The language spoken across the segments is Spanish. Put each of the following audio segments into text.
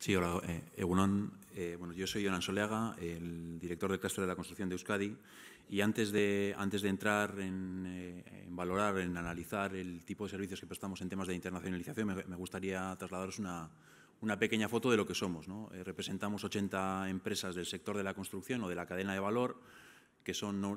Sí, hola, eh, eh, bueno, yo soy Jonan Soleaga, el director del Castro de la construcción de Euskadi. Y antes de, antes de entrar eh, en, valorar, en analizar el tipo de servicios que prestamos en temas de internacionalización, me, gustaría trasladaros una, pequeña foto de lo que somos. representamos 80 empresas del sector de la construcción o de la cadena de valor que son no,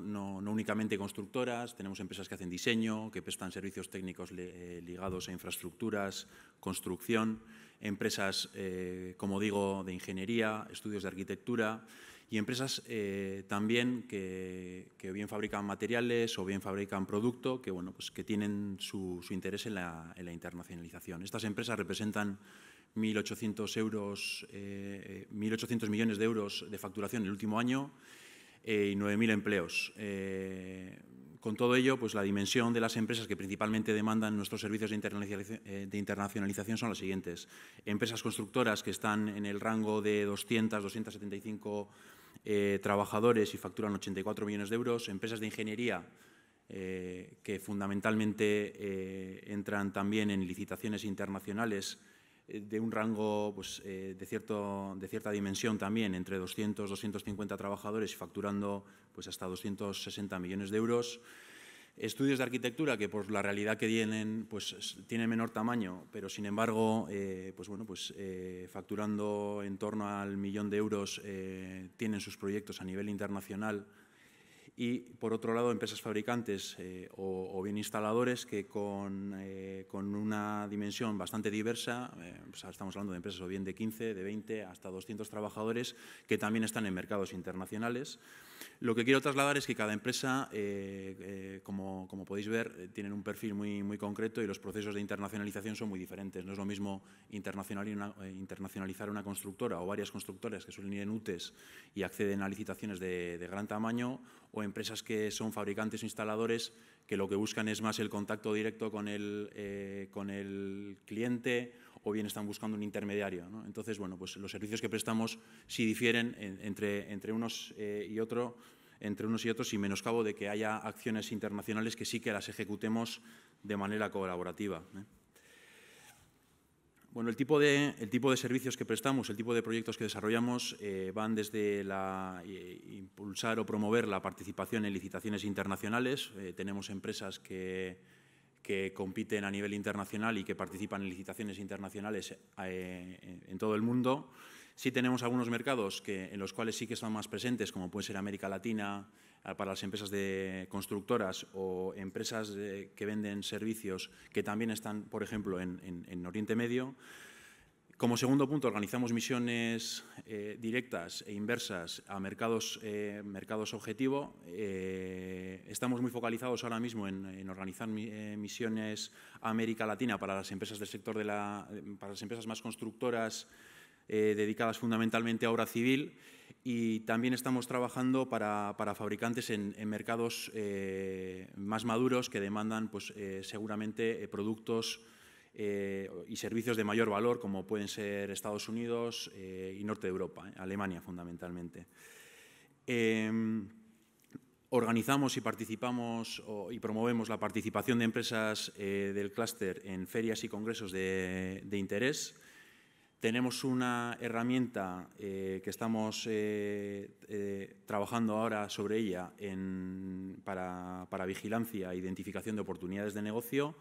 únicamente constructoras, tenemos empresas que hacen diseño, que prestan servicios técnicos eh, ligados a infraestructuras, construcción, empresas, eh, como digo, de ingeniería, estudios de arquitectura y empresas eh, también que, que, bien fabrican materiales o bien fabrican producto, que, bueno, pues que tienen su, interés en la, internacionalización. Estas empresas representan 1.800, millones de euros de facturación el último año eh, y 9.000 empleos. Eh, con todo ello, pues la dimensión de las empresas que principalmente demandan nuestros servicios de eh, internacionalización son las siguientes. Empresas constructoras que están en el rango de 200, 275 eh, trabajadores y facturan 84 millones de euros. Empresas de ingeniería que fundamentalmente entran también en licitaciones internacionales eh, de un rango pues, eh, de, cierta dimensión también, entre 200, 250 trabajadores y facturando pues, hasta 260 millones de euros. Estudios de arquitectura que por la realidad que tienen, pues tienen menor tamaño, pero sin embargo, eh, pues bueno, pues facturando en torno al millón de euros, tienen sus proyectos a nivel internacional y, por otro lado, empresas fabricantes eh, o, bien instaladores que con, eh, con una dimensión bastante diversa, pues estamos hablando de empresas o bien de 15, de 20, hasta 200 trabajadores que también están en mercados internacionales. Lo que quiero trasladar es que cada empresa, como, como, podéis ver, tienen un perfil muy, muy concreto y los procesos de internacionalización son muy diferentes. No es lo mismo internacionalizar una constructora o varias constructoras que suelen ir en UTES y acceden a licitaciones de, de gran tamaño o empresas que son fabricantes o instaladores que lo que buscan es más el contacto directo con el, eh, con el cliente o bien están buscando un intermediario. Entonces, bueno, pues los servicios que prestamos sí difieren entre, entre unos eh, y otros entre unos y otros y menoscabo de que haya acciones internacionales que sí que las ejecutemos de manera colaborativa. ¿eh? Bueno, el tipo, de, servicios que prestamos, el tipo de proyectos que desarrollamos eh, van desde la, eh, impulsar o promover la participación en licitaciones internacionales. Eh, tenemos empresas que, compiten a nivel internacional y que participan en licitaciones internacionales en todo el mundo. Sí tenemos algunos mercados que, en los cuales sí que están más presentes, como puede ser América Latina, eh, para las empresas de constructoras o empresas eh, que venden servicios que también están, por ejemplo, en, Oriente Medio. Como segundo punto, organizamos misiones eh, directas e inversas a mercados, mercados objetivo. estamos muy focalizados ahora mismo en, organizar misiones a América Latina para las empresas del sector de la, para las empresas más constructoras eh, dedicadas fundamentalmente a obra civil y también estamos trabajando para, fabricantes en, mercados eh, más maduros que demandan pues, eh, seguramente productos y servicios de mayor valor como pueden ser Estados Unidos y Norte de Europa, Alemania fundamentalmente em, organizamos y participamos y promovemos la participación de empresas del clúster en ferias y congresos de interés tenemos una herramienta eh, que estamos eh, eh, trabajando ahora sobre ella para, vigilancia e identificación de oportunidades de negocio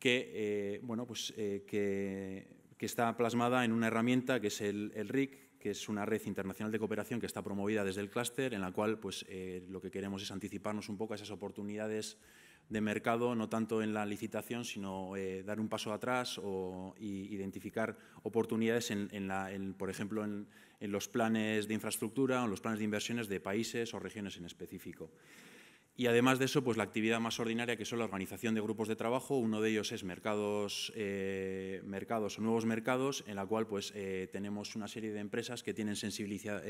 que, bueno, pues, que, está plasmada en una herramienta que es el, RIC, que es una red internacional de cooperación que está promovida desde el clúster, en la cual pues, lo que queremos es anticiparnos un poco a esas oportunidades de mercado, no tanto en la licitación, sino eh, dar un paso atrás o identificar oportunidades, en, por ejemplo, en, los planes de infraestructura o en los planes de inversiones de países o regiones en específico. Y además de eso, pues la actividad más ordinaria que son la organización de grupos de trabajo, uno de ellos es mercados, eh, mercados o nuevos mercados, en la cual pues eh, tenemos una serie de empresas que tienen sensibilidad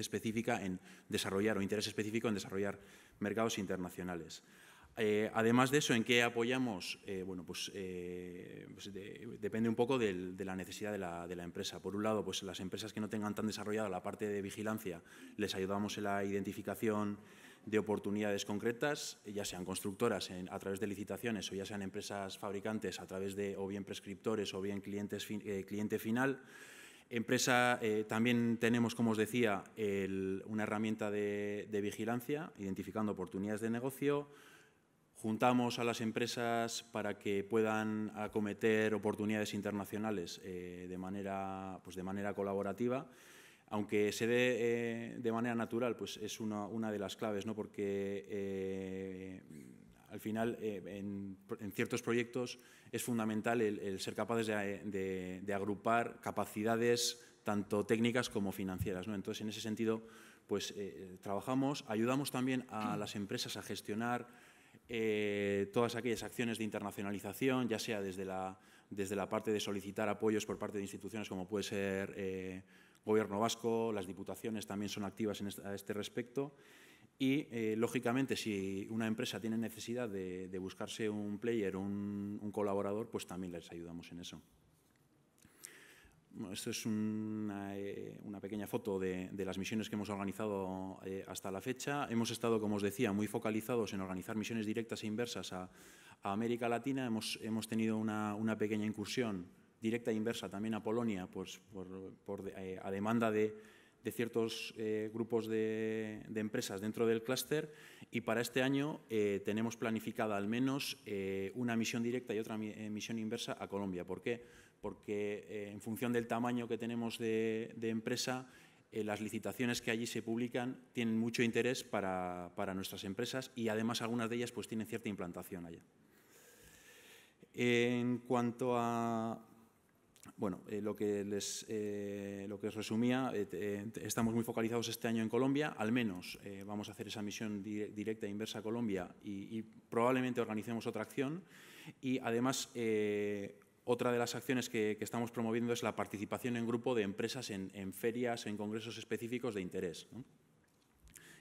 específica en desarrollar o interés específico en desarrollar mercados internacionales. Eh, además de eso, ¿en qué apoyamos? Eh, bueno, pues, eh, pues depende un poco de la necesidad de la, empresa. Por un lado, pues las empresas que no tengan tan desarrollada la parte de vigilancia, les ayudamos en la identificación de oportunidades concretas, ya sean constructoras a través de licitaciones o ya sean empresas fabricantes a través de o bien prescriptores o bien cliente final. Empresa, también tenemos, como os decía, una herramienta de, vigilancia, identificando oportunidades de negocio, Juntamos a las empresas para que puedan acometer oportunidades internacionales eh, de, manera, pues de manera colaborativa aunque se dé eh, de manera natural, pues es una, una de las claves, ¿no? porque eh, al final en, ciertos proyectos es fundamental el, ser capaces de, agrupar capacidades tanto técnicas como financieras. ¿no? Entonces, en ese sentido, pues trabajamos, ayudamos también a las empresas a gestionar eh, todas aquellas acciones de internacionalización, ya sea desde la, desde la parte de solicitar apoyos por parte de instituciones como puede ser eh, Gobierno Vasco, las diputaciones también son activas en este, a este respecto. Y, eh, lógicamente, si una empresa tiene necesidad de, buscarse un player, un, un colaborador, pues también les ayudamos en eso esto es una, eh, pequeña foto de, las misiones que hemos organizado eh, hasta la fecha. Hemos estado, como os decía, muy focalizados en organizar misiones directas e inversas a, América Latina. Hemos, hemos tenido una, pequeña incursión directa e inversa también a Polonia, pues por, por eh, a demanda de, de ciertos eh, grupos de, empresas dentro del clúster y para este año eh, tenemos planificada al menos eh, una misión directa y otra misión inversa a Colombia. ¿Por qué? Porque en función del tamaño que tenemos de, empresa, las licitaciones que allí se publican tienen mucho interés para, para, nuestras empresas y además algunas de ellas pues, tienen cierta implantación allá. En cuanto a, bueno, eh, lo, que les, eh, os resumía, eh, estamos muy focalizados este año en Colombia, al menos vamos a hacer esa misión directa e inversa a Colombia y, probablemente organicemos otra acción. Y además, otra de las acciones que, estamos promoviendo es la participación en grupo de empresas en, ferias, en congresos específicos de interés.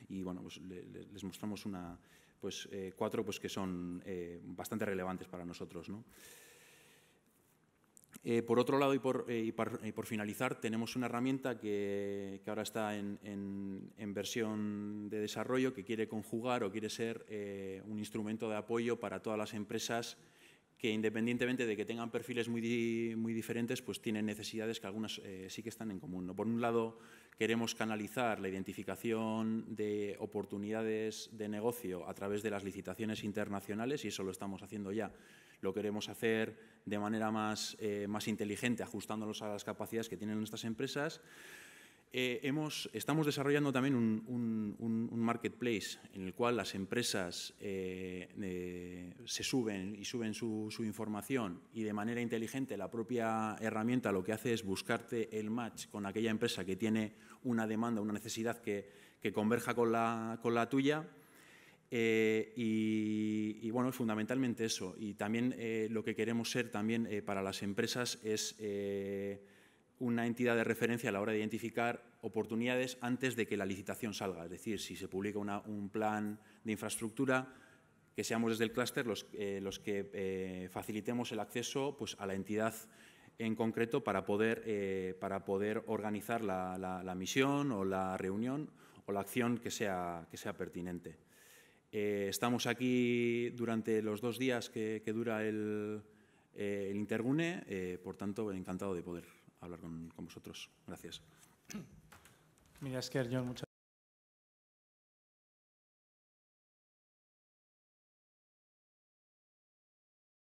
Y bueno, pues les mostramos pues, cuatro pues, que son bastante relevantes para nosotros. Eh, por otro lado, eh, y por, finalizar, tenemos una herramienta que, ahora está en, versión de desarrollo que quiere conjugar o quiere ser eh, un instrumento de apoyo para todas las empresas que independientemente de que tengan perfiles muy, diferentes, pues tienen necesidades que algunas sí que están en común. Por un lado, queremos canalizar la identificación de oportunidades de negocio a través de las licitaciones internacionales, y eso lo estamos haciendo ya lo queremos hacer de manera más, eh, inteligente, ajustándolos a las capacidades que tienen nuestras empresas. Eh, estamos desarrollando también un, marketplace en el cual las empresas eh, se suben y suben su, información y de manera inteligente la propia herramienta lo que hace es buscarte el match con aquella empresa que tiene una demanda, una necesidad que, converja con la, con la tuya eh, y, bueno, fundamentalmente eso. Y también eh, lo que queremos ser también eh, para las empresas es una entidad de referencia a la hora de identificar oportunidades antes de que la licitación salga. Es decir, si se publica un plan de infraestructura, que seamos desde el clúster los, que facilitemos el acceso pues, a la entidad en concreto para poder, para poder organizar la, misión o la reunión o la acción que sea pertinente. Eh, estamos aquí durante los dos días que, dura el, eh, Intergune, eh, por tanto, encantado de poder hablar con, vosotros. Gracias.